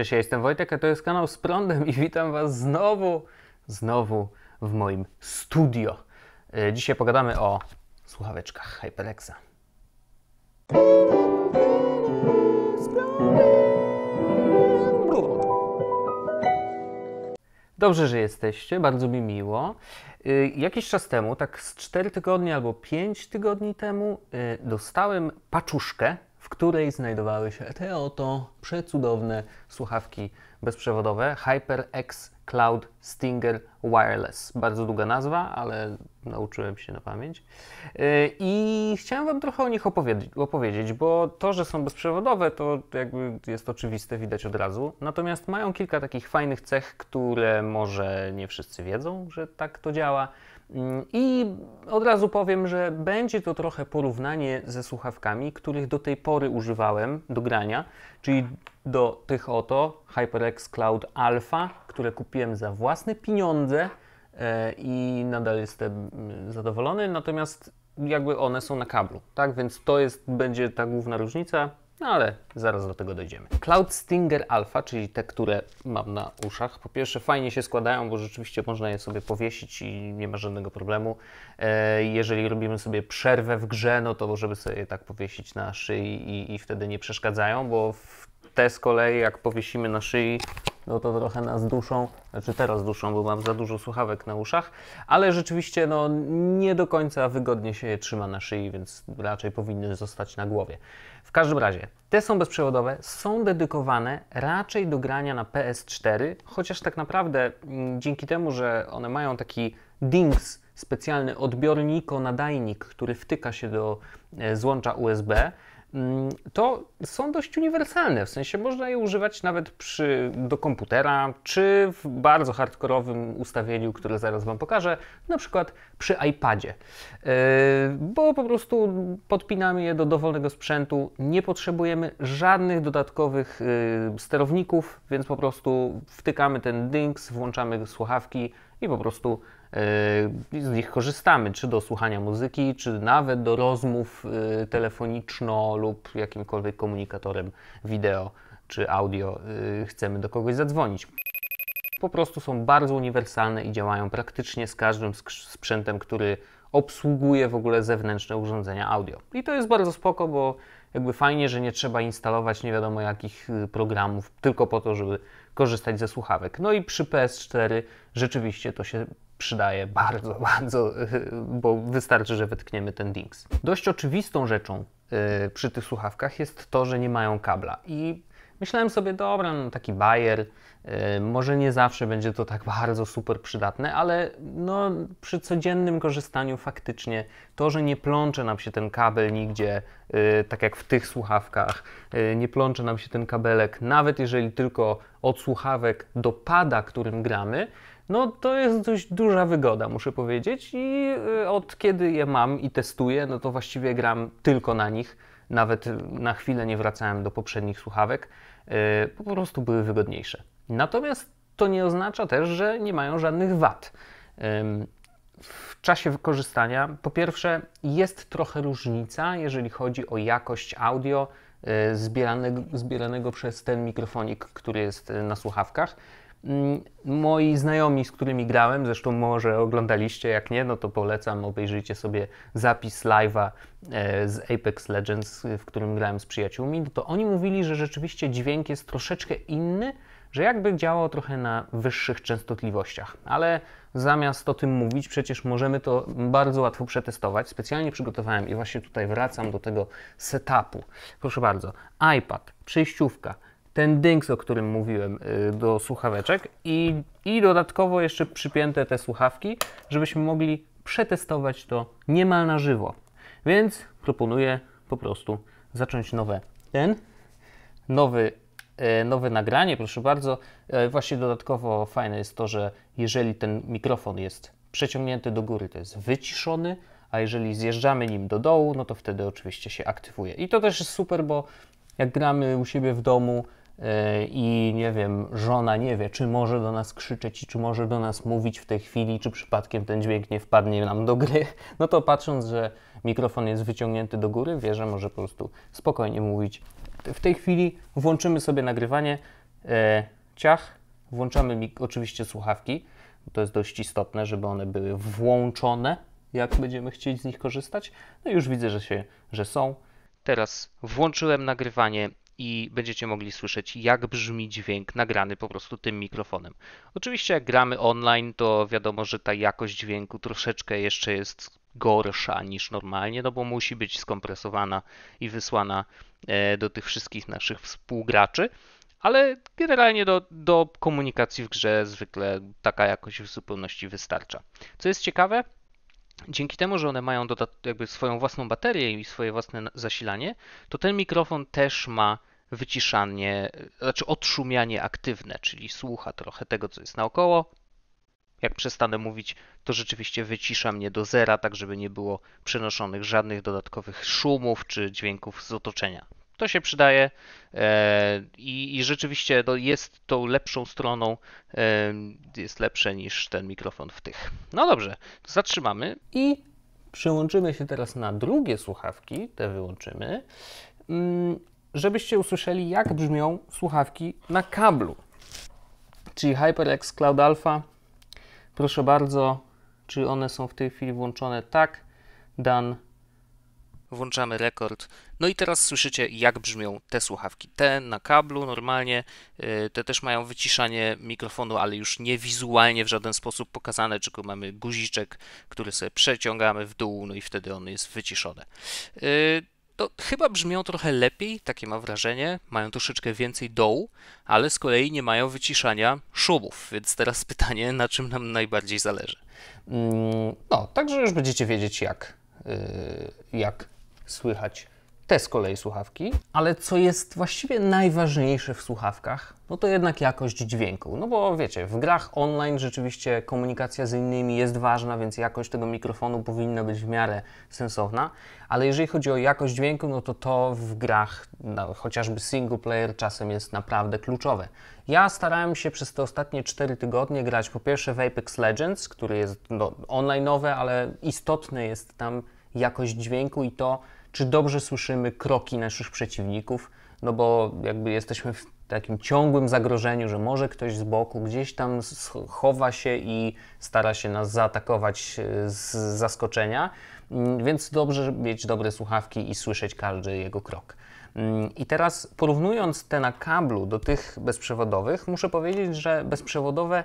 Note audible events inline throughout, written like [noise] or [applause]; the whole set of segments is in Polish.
Cześć, ja jestem Wojtek, a to jest kanał z prądem i witam Was znowu, znowu w moim studio. E, dzisiaj pogadamy o słuchaweczkach Hyperlexa. Dobrze, że jesteście, bardzo mi miło. E, jakiś czas temu, tak z 4 tygodni albo 5 tygodni temu, e, dostałem paczuszkę w której znajdowały się te oto przecudowne słuchawki bezprzewodowe HyperX Cloud Stinger Wireless. Bardzo długa nazwa, ale nauczyłem się na pamięć. Y, I chciałem Wam trochę o nich opowiedzieć, bo to, że są bezprzewodowe, to jakby jest oczywiste, widać od razu. Natomiast mają kilka takich fajnych cech, które może nie wszyscy wiedzą, że tak to działa. Mm, I od razu powiem, że będzie to trochę porównanie ze słuchawkami, których do tej pory używałem do grania, czyli do tych oto HyperX Cloud Alpha, które kupiłem za własne pieniądze e, i nadal jestem mm, zadowolony, natomiast jakby one są na kablu, tak? Więc to jest, będzie ta główna różnica. No ale zaraz do tego dojdziemy. Cloud Stinger Alpha, czyli te, które mam na uszach, po pierwsze fajnie się składają, bo rzeczywiście można je sobie powiesić i nie ma żadnego problemu. E, jeżeli robimy sobie przerwę w grze, no to możemy sobie je tak powiesić na szyi i, i wtedy nie przeszkadzają, bo te z kolei jak powiesimy na szyi, no to trochę nas duszą, znaczy teraz duszą, bo mam za dużo słuchawek na uszach, ale rzeczywiście no, nie do końca wygodnie się je trzyma na szyi, więc raczej powinny zostać na głowie. W każdym razie, te są bezprzewodowe, są dedykowane raczej do grania na PS4, chociaż tak naprawdę mm, dzięki temu, że one mają taki Dings, specjalny odbiorniko, nadajnik, który wtyka się do e, złącza USB, Mm, to są dość uniwersalne, w sensie można je używać nawet przy, do komputera, czy w bardzo hardkorowym ustawieniu, które zaraz Wam pokażę, na przykład przy iPadzie, yy, bo po prostu podpinamy je do dowolnego sprzętu, nie potrzebujemy żadnych dodatkowych yy, sterowników, więc po prostu wtykamy ten dings, włączamy słuchawki i po prostu E, z nich korzystamy, czy do słuchania muzyki, czy nawet do rozmów e, telefoniczno lub jakimkolwiek komunikatorem wideo czy audio e, chcemy do kogoś zadzwonić. Po prostu są bardzo uniwersalne i działają praktycznie z każdym sprzętem, który obsługuje w ogóle zewnętrzne urządzenia audio. I to jest bardzo spoko, bo jakby fajnie, że nie trzeba instalować nie wiadomo jakich programów tylko po to, żeby korzystać ze słuchawek. No i przy PS4 rzeczywiście to się przydaje bardzo, [laughs] bardzo, bo wystarczy, że wytkniemy ten dings. Dość oczywistą rzeczą y, przy tych słuchawkach jest to, że nie mają kabla i Myślałem sobie, dobra, no taki bajer, y, może nie zawsze będzie to tak [laughs] bardzo super przydatne, ale no, przy codziennym korzystaniu faktycznie to, że nie plącze nam się ten kabel nigdzie, y, tak jak w tych słuchawkach, nie plącze nam się ten kabelek, nawet jeżeli tylko od słuchawek do pada, którym gramy, no to jest dość duża wygoda, muszę powiedzieć. I y, od kiedy je mam i testuję, no to właściwie gram tylko na nich. Nawet y, na chwilę nie wracałem do poprzednich słuchawek. Y, po prostu były wygodniejsze. Natomiast to nie oznacza też, że nie mają żadnych wad. W czasie wykorzystania, po pierwsze, jest trochę różnica, jeżeli chodzi o jakość audio zbieranego, zbieranego przez ten mikrofonik, który jest na słuchawkach. Mm, moi znajomi, z którymi grałem, zresztą może oglądaliście, jak nie, no to polecam, obejrzyjcie sobie zapis live'a e, z Apex Legends, w którym grałem z przyjaciółmi, no to oni mówili, że rzeczywiście dźwięk jest troszeczkę inny, że jakby działał trochę na wyższych częstotliwościach, ale zamiast o tym mówić, przecież możemy to bardzo łatwo przetestować. Specjalnie przygotowałem i właśnie tutaj wracam do tego setupu. Proszę bardzo, iPad, przejściówka, ten dynks, o którym mówiłem, y, do słuchaweczek i, i dodatkowo jeszcze przypięte te słuchawki, żebyśmy mogli przetestować to niemal na żywo. Więc proponuję po prostu zacząć nowe ten, nowy, e, nowe nagranie, proszę bardzo. E, właśnie dodatkowo fajne jest to, że jeżeli ten mikrofon jest przeciągnięty do góry, to jest wyciszony, a jeżeli zjeżdżamy nim do dołu, no to wtedy oczywiście się aktywuje. I to też jest super, bo jak gramy u siebie w domu, E, i nie wiem, żona nie wie, czy może do nas krzyczeć i czy może do nas mówić w tej chwili, czy przypadkiem ten dźwięk nie wpadnie nam do gry, [laughs] no to patrząc, że mikrofon jest wyciągnięty do góry, wie, że może po prostu spokojnie mówić. W tej chwili włączymy sobie nagrywanie, e, ciach, włączamy oczywiście słuchawki, to jest dość istotne, żeby one były włączone, jak będziemy chcieli z nich korzystać. No i już widzę, że, się, że są. Teraz włączyłem nagrywanie i będziecie mogli słyszeć, jak brzmi dźwięk nagrany po prostu tym mikrofonem. Oczywiście, jak gramy online, to wiadomo, że ta jakość dźwięku troszeczkę jeszcze jest gorsza niż normalnie, no bo musi być skompresowana i wysłana e, do tych wszystkich naszych współgraczy. Ale generalnie do, do komunikacji w grze zwykle taka jakość w zupełności wystarcza. Co jest ciekawe, dzięki temu, że one mają jakby swoją własną baterię i swoje własne zasilanie, to ten mikrofon też ma wyciszanie, znaczy odszumianie aktywne, czyli słucha trochę tego, co jest naokoło. Jak przestanę mówić, to rzeczywiście wycisza mnie do zera, tak żeby nie było przenoszonych żadnych dodatkowych szumów czy dźwięków z otoczenia. To się przydaje e, i, i rzeczywiście to no, jest tą lepszą stroną, e, jest lepsze niż ten mikrofon w tych. No dobrze, to zatrzymamy. I przyłączymy się teraz na drugie słuchawki, te wyłączymy mm, żebyście usłyszeli, jak brzmią słuchawki na kablu. Czyli HyperX Cloud Alpha. Proszę bardzo, czy one są w tej chwili włączone? Tak. Dan. Włączamy rekord. No i teraz słyszycie, jak brzmią te słuchawki. Te na kablu normalnie, y, te też mają wyciszanie mikrofonu, ale już nie wizualnie w żaden sposób pokazane, tylko mamy guziczek, który sobie przeciągamy w dół, no i wtedy on jest wyciszony. Y, to chyba brzmią trochę lepiej, takie mam wrażenie, mają troszeczkę więcej dołu, ale z kolei nie mają wyciszania szumów, więc teraz [laughs] pytanie, na czym nam najbardziej zależy. Mm, no, także już będziecie wiedzieć jak, y, jak słychać te z kolei słuchawki, ale co jest właściwie najważniejsze w słuchawkach, no to jednak jakość dźwięku. No bo wiecie, w grach online rzeczywiście komunikacja z innymi jest ważna, więc jakość tego mikrofonu powinna być w miarę sensowna, ale jeżeli chodzi o jakość dźwięku, no to to w grach, no, chociażby single player, czasem jest naprawdę kluczowe. Ja starałem się przez te ostatnie 4 tygodnie grać po pierwsze w Apex Legends, który jest no, online'owy, ale istotne jest tam jakość dźwięku i to, czy dobrze słyszymy kroki naszych przeciwników, no bo jakby jesteśmy w takim ciągłym zagrożeniu, że może ktoś z boku gdzieś tam chowa się i stara się nas zaatakować e, z zaskoczenia, mm, więc dobrze mieć dobre słuchawki i słyszeć każdy jego krok. Mm, I teraz porównując te na kablu do tych bezprzewodowych, muszę powiedzieć, że bezprzewodowe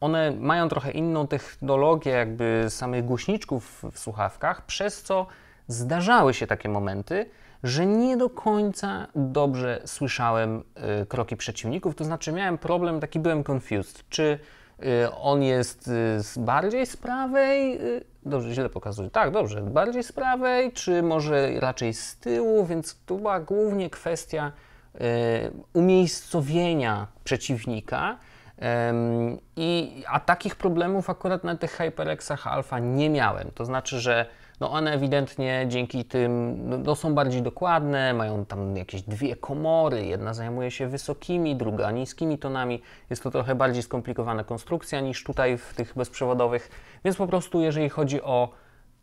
one mają trochę inną technologię jakby samych głośniczków w słuchawkach, przez co zdarzały się takie momenty, że nie do końca dobrze słyszałem y, kroki przeciwników, to znaczy miałem problem, taki byłem confused, czy y, on jest y, z bardziej z prawej, dobrze, źle pokazuje, tak, dobrze, bardziej z prawej, czy może raczej z tyłu, więc tu była głównie kwestia umiejscowienia przeciwnika, i, a takich problemów akurat na tych HyperXach Alpha nie miałem, to znaczy, że no one ewidentnie dzięki tym no, no, są bardziej dokładne, mają tam jakieś dwie komory, jedna zajmuje się wysokimi, druga niskimi tonami. Jest to trochę bardziej skomplikowana konstrukcja niż tutaj w tych bezprzewodowych, więc po prostu jeżeli chodzi o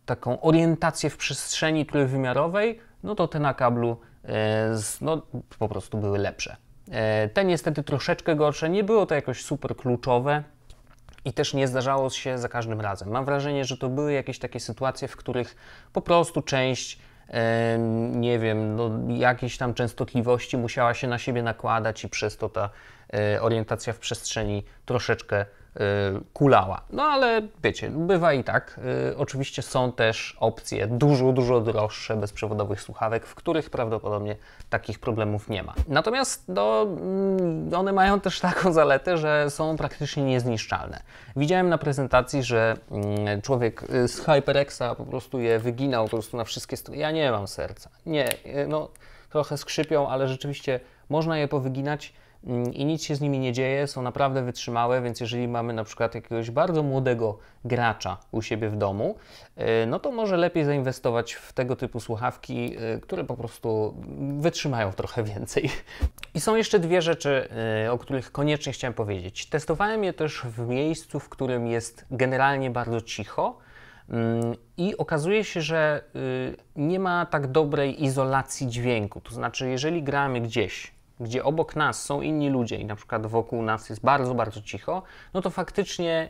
taką orientację w przestrzeni trójwymiarowej, no to te na kablu e, no, po prostu były lepsze. E, te niestety troszeczkę gorsze, nie było to jakoś super kluczowe, i też nie zdarzało się za każdym razem. Mam wrażenie, że to były jakieś takie sytuacje, w których po prostu część nie wiem, no, jakiejś tam częstotliwości musiała się na siebie nakładać i przez to ta e, orientacja w przestrzeni troszeczkę Y, kulała. No ale wiecie, bywa i tak. Y, oczywiście są też opcje dużo, dużo droższe bezprzewodowych słuchawek, w których prawdopodobnie takich problemów nie ma. Natomiast no, mm, one mają też taką zaletę, że są praktycznie niezniszczalne. Widziałem na prezentacji, że mm, człowiek y, z HyperXa po prostu je wyginał po prostu na wszystkie strony. Ja nie mam serca. Nie, no trochę skrzypią, ale rzeczywiście można je powyginać Mm, i nic się z nimi nie dzieje, są naprawdę wytrzymałe, więc jeżeli mamy na przykład jakiegoś bardzo młodego gracza u siebie w domu, y, no to może lepiej zainwestować w tego typu słuchawki, y, które po prostu wytrzymają trochę [laughs] więcej. I są jeszcze dwie rzeczy, y, o których koniecznie chciałem powiedzieć. Testowałem je też w miejscu, w którym jest generalnie bardzo cicho. Mm, I okazuje się, że nie ma tak dobrej izolacji dźwięku. To znaczy, jeżeli gramy gdzieś gdzie obok nas są inni ludzie i na przykład wokół nas jest bardzo, bardzo cicho, no to faktycznie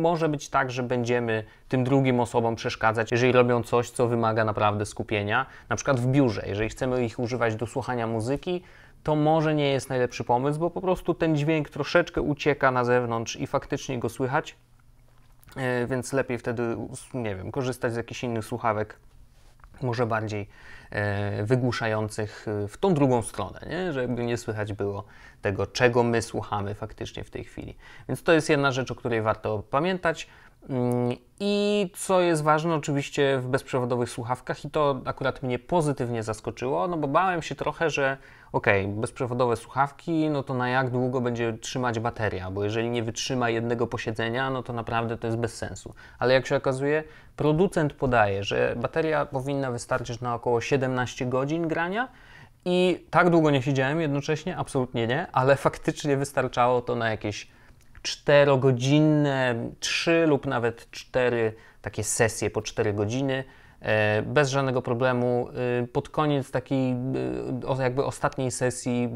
może być tak, że będziemy tym drugim osobom przeszkadzać, jeżeli robią coś, co wymaga naprawdę skupienia. Na przykład w biurze, jeżeli chcemy ich używać do słuchania muzyki, to może nie jest najlepszy pomysł, bo po prostu ten dźwięk troszeczkę ucieka na zewnątrz i faktycznie go słychać, e, więc lepiej wtedy, nie wiem, korzystać z jakichś innych słuchawek może bardziej e, wygłuszających e, w tą drugą stronę, nie? żeby nie słychać było tego, czego my słuchamy faktycznie w tej chwili. Więc to jest jedna rzecz, o której warto pamiętać. Mm, I co jest ważne, oczywiście w bezprzewodowych słuchawkach, i to akurat mnie pozytywnie zaskoczyło, no bo bałem się trochę, że ok, bezprzewodowe słuchawki, no to na jak długo będzie trzymać bateria, bo jeżeli nie wytrzyma jednego posiedzenia, no to naprawdę to jest bez sensu. Ale jak się okazuje, producent podaje, że bateria powinna wystarczyć na około 17 godzin grania. I tak długo nie siedziałem jednocześnie, absolutnie nie, ale [laughs] faktycznie wystarczało to na jakieś czterogodzinne, trzy lub nawet cztery takie sesje po cztery godziny e, bez żadnego problemu. E, pod koniec takiej e, jakby ostatniej sesji,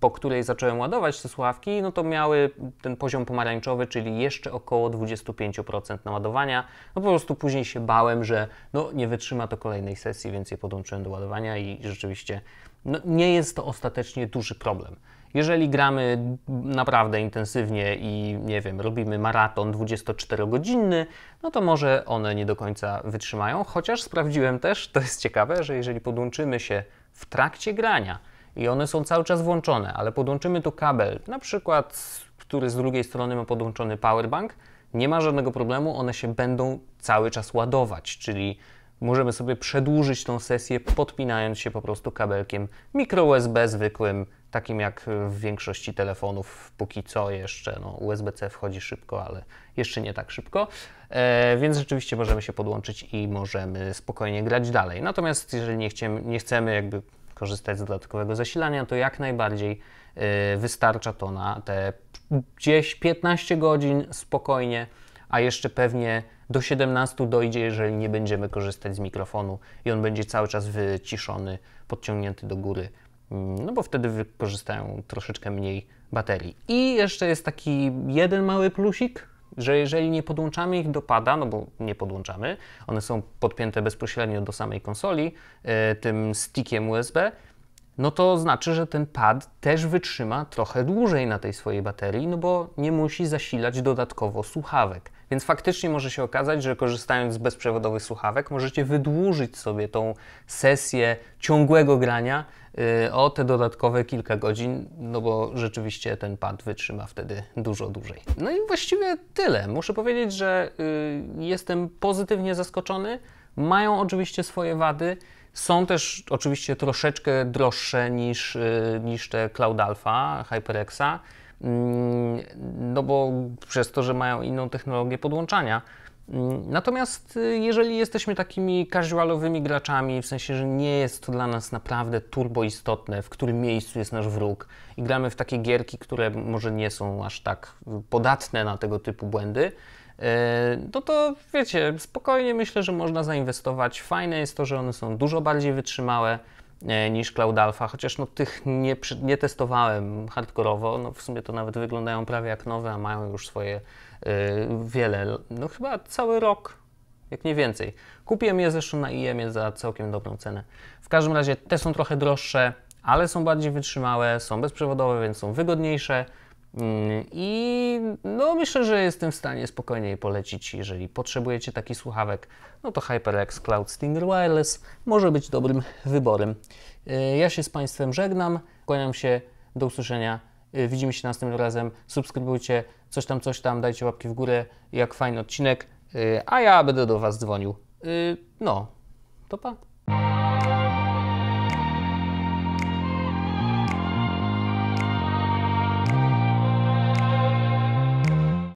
po której zacząłem ładować te słuchawki, no to miały ten poziom pomarańczowy, czyli jeszcze około 25% naładowania. No po prostu później się bałem, że no nie wytrzyma to kolejnej sesji, więc je podłączyłem do ładowania i rzeczywiście no, nie jest to ostatecznie duży problem. Jeżeli gramy naprawdę intensywnie i nie wiem, robimy maraton 24-godzinny, no to może one nie do końca wytrzymają. Chociaż sprawdziłem też, to jest ciekawe, że jeżeli podłączymy się w trakcie grania i one są cały czas włączone, ale podłączymy tu kabel, na przykład, który z drugiej strony ma podłączony powerbank, nie ma żadnego problemu, one się będą cały czas ładować, czyli możemy sobie przedłużyć tą sesję, podpinając się po prostu kabelkiem mikro USB zwykłym, takim jak w większości telefonów póki co jeszcze. No, USB-C wchodzi szybko, ale jeszcze nie tak szybko. E, więc rzeczywiście możemy się podłączyć i możemy spokojnie grać dalej. Natomiast jeżeli nie, chcemy, nie chcemy jakby korzystać z dodatkowego zasilania, to jak najbardziej e, wystarcza to na te gdzieś 15 godzin spokojnie a jeszcze pewnie do 17 dojdzie, jeżeli nie będziemy korzystać z mikrofonu i on będzie cały czas wyciszony, podciągnięty do góry, mm, no bo wtedy wykorzystają troszeczkę mniej baterii. I jeszcze jest taki jeden mały plusik, że jeżeli nie podłączamy ich do pada, no bo nie podłączamy, one są podpięte bezpośrednio do samej konsoli, e, tym stickiem USB, no to znaczy, że ten pad też wytrzyma trochę dłużej na tej swojej baterii, no bo nie musi zasilać dodatkowo słuchawek. Więc faktycznie może się okazać, że korzystając z bezprzewodowych słuchawek możecie wydłużyć sobie tą sesję ciągłego grania yy, o te dodatkowe kilka godzin, no bo rzeczywiście ten pad wytrzyma wtedy dużo dłużej. No i właściwie tyle. Muszę powiedzieć, że yy, jestem pozytywnie zaskoczony. Mają oczywiście swoje wady. Są też oczywiście troszeczkę droższe niż, yy, niż te Cloud Alpha, HyperXa Mm, no bo przez to, że mają inną technologię podłączania. Mm, natomiast y, jeżeli jesteśmy takimi casualowymi graczami, w sensie, że nie jest to dla nas naprawdę turbo istotne, w którym miejscu jest nasz wróg i gramy w takie gierki, które może nie są aż tak podatne na tego typu błędy, y, no to wiecie, spokojnie myślę, że można zainwestować. Fajne jest to, że one są dużo bardziej wytrzymałe, E, niż Cloud Alpha, chociaż no, tych nie, nie testowałem hardkorowo, no, w sumie to nawet wyglądają prawie jak nowe, a mają już swoje y, wiele, no chyba cały rok, jak nie więcej. Kupiłem je zresztą na IEM za całkiem dobrą cenę. W każdym razie te są trochę droższe, ale są bardziej wytrzymałe, są bezprzewodowe, więc są wygodniejsze, Mm, I no myślę, że jestem w stanie spokojnie je polecić. Jeżeli potrzebujecie takich słuchawek, no to HyperX Cloud Stinger Wireless może być dobrym wyborem. E, ja się z Państwem żegnam, kłaniam się, do usłyszenia. E, widzimy się następnym razem. Subskrybujcie, coś tam, coś tam, dajcie łapki w górę, jak fajny odcinek, e, a ja będę do Was dzwonił. No, to pa.